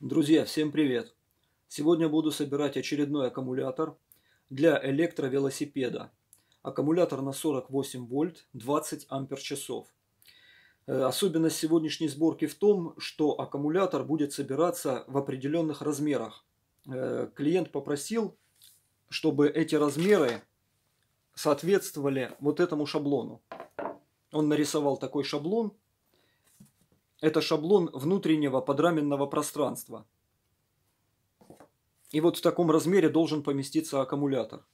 Друзья, всем привет! Сегодня буду собирать очередной аккумулятор для электровелосипеда. Аккумулятор на 48 вольт, 20 ампер часов. Э, особенность сегодняшней сборки в том, что аккумулятор будет собираться в определенных размерах. Э, клиент попросил, чтобы эти размеры соответствовали вот этому шаблону. Он нарисовал такой шаблон, это шаблон внутреннего подраменного пространства. И вот в таком размере должен поместиться аккумулятор.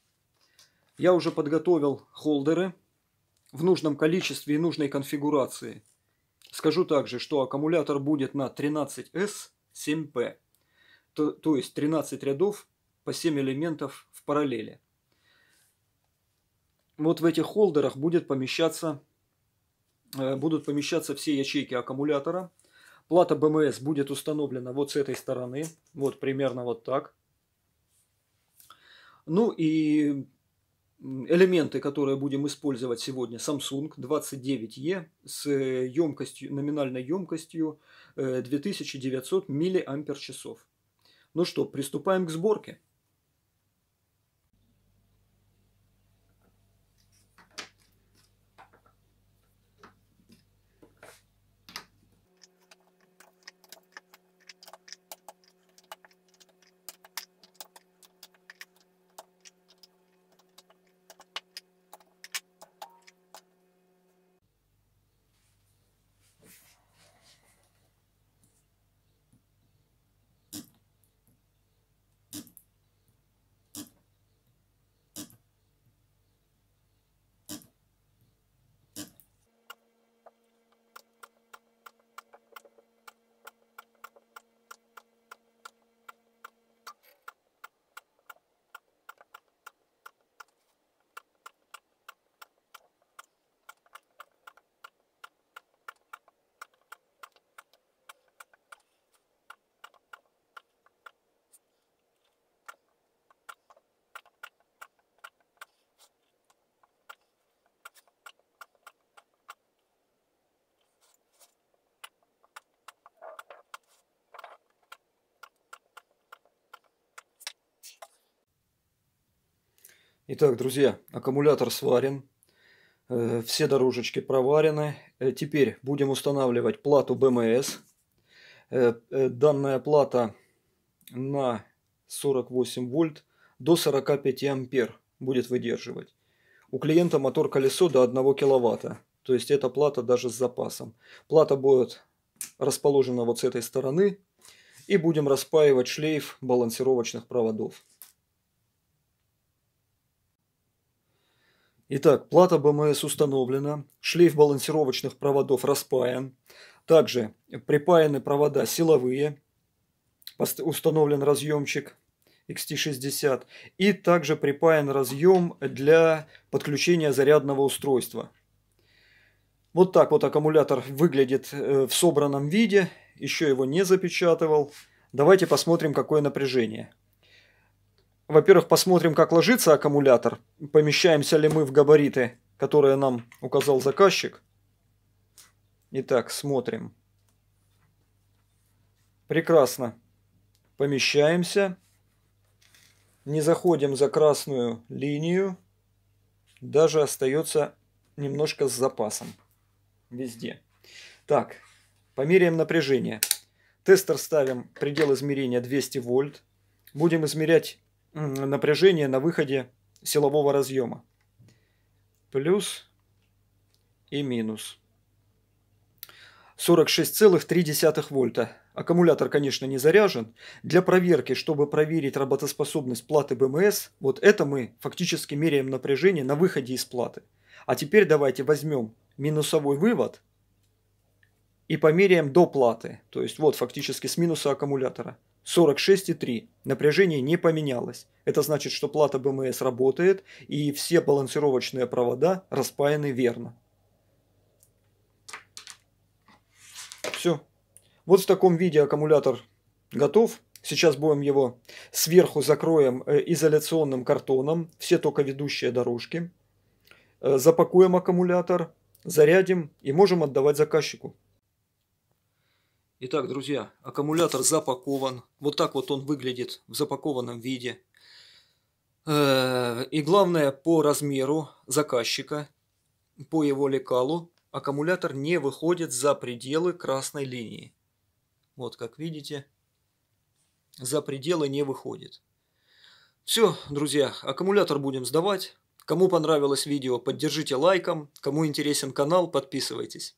Я уже подготовил холдеры в нужном количестве и нужной конфигурации. Скажу также, что аккумулятор будет на 13S 7P, то, то есть 13 рядов по 7 элементов в параллели. Вот в этих холдерах будет помещаться Э, будут помещаться все ячейки аккумулятора. Плата БМС будет установлена вот с этой стороны, вот примерно вот так. Ну и элементы, которые будем использовать сегодня, Samsung 29E с э, емкостью, номинальной емкостью 2900 э, мАч. Ну что, приступаем к сборке. Итак, друзья, аккумулятор сварен, э, все дорожечки проварены. Э, теперь будем устанавливать плату БМС. Э, данная плата на 48 вольт до 45 ампер будет выдерживать. У клиента мотор-колесо до 1 киловатта, то есть эта плата даже с запасом. Плата будет расположена вот с этой стороны и будем распаивать шлейф балансировочных проводов. Итак, плата БМС установлена, шлейф балансировочных проводов распаян, также припаяны провода силовые, установлен разъемчик XT60 и также припаян разъем для подключения зарядного устройства. Вот так вот аккумулятор выглядит э, в собранном виде, еще его не запечатывал. Давайте посмотрим, какое напряжение. Во-первых, посмотрим, как ложится аккумулятор. Помещаемся ли мы в габариты, которые нам указал заказчик. Итак, смотрим. Прекрасно. Помещаемся. Не заходим за красную линию. Даже остается немножко с запасом. Везде. Так, померяем напряжение. Тестер ставим предел измерения 200 вольт. Будем измерять напряжение на выходе силового разъема. Плюс и минус. 46,3 вольта. Аккумулятор, конечно, не заряжен. Для проверки, чтобы проверить работоспособность платы БМС, вот это мы фактически меряем напряжение на выходе из платы. А теперь давайте возьмем минусовой вывод и померяем до платы. То есть вот фактически с минуса аккумулятора. 46,3. Напряжение не поменялось. Это значит, что плата БМС работает и все балансировочные провода распаяны верно. Все. Вот в таком виде аккумулятор готов. Сейчас будем его сверху закроем э, изоляционным картоном, все только ведущие дорожки. Э, запакуем аккумулятор, зарядим и можем отдавать заказчику. Итак, друзья, аккумулятор запакован. Вот так вот он выглядит в запакованном виде. Э, и главное, по размеру заказчика, по его лекалу, аккумулятор не выходит за пределы красной линии. Вот как видите, за пределы не выходит. Все, друзья, аккумулятор будем сдавать. Кому понравилось видео, поддержите лайком. Кому интересен канал, подписывайтесь.